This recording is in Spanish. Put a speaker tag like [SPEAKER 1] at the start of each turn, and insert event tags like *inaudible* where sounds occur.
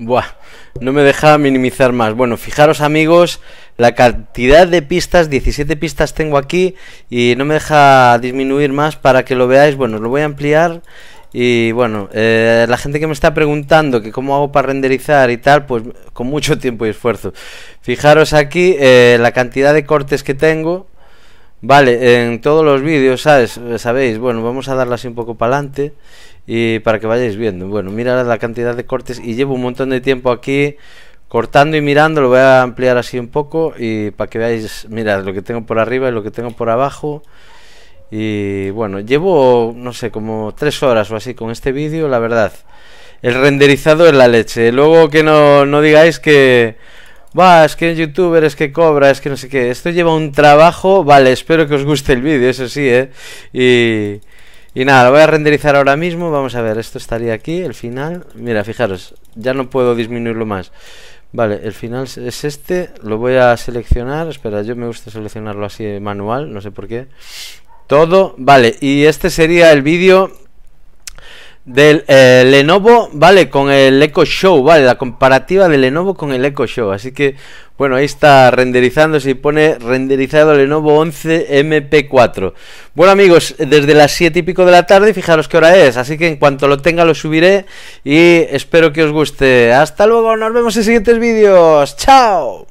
[SPEAKER 1] Buah, no me deja minimizar más. Bueno, fijaros amigos, la cantidad de pistas, 17 pistas tengo aquí y no me deja disminuir más para que lo veáis. Bueno, lo voy a ampliar y bueno, eh, la gente que me está preguntando que cómo hago para renderizar y tal, pues con mucho *laughs* tiempo y esfuerzo. Fijaros aquí eh, la cantidad de cortes que tengo. Vale, en todos los vídeos, ¿sabes? Sabéis, bueno, vamos a darlas así un poco para adelante y para que vayáis viendo. Bueno, mirad la cantidad de cortes y llevo un montón de tiempo aquí cortando y mirando, lo voy a ampliar así un poco y para que veáis, mirad lo que tengo por arriba y lo que tengo por abajo. Y bueno, llevo, no sé, como tres horas o así con este vídeo, la verdad. El renderizado es la leche. Luego que no, no digáis que Va, es que youtuber, es que cobra, es que no sé qué. Esto lleva un trabajo. Vale, espero que os guste el vídeo, eso sí, ¿eh? Y, y nada, lo voy a renderizar ahora mismo. Vamos a ver, esto estaría aquí, el final. Mira, fijaros, ya no puedo disminuirlo más. Vale, el final es este. Lo voy a seleccionar. Espera, yo me gusta seleccionarlo así manual, no sé por qué. Todo, vale, y este sería el vídeo del eh, Lenovo, vale, con el Echo Show, vale, la comparativa de Lenovo con el Echo Show. Así que, bueno, ahí está renderizando, y pone renderizado Lenovo 11 MP4. Bueno, amigos, desde las 7 y pico de la tarde, fijaros qué hora es. Así que en cuanto lo tenga, lo subiré y espero que os guste. Hasta luego, nos vemos en siguientes vídeos. ¡Chao!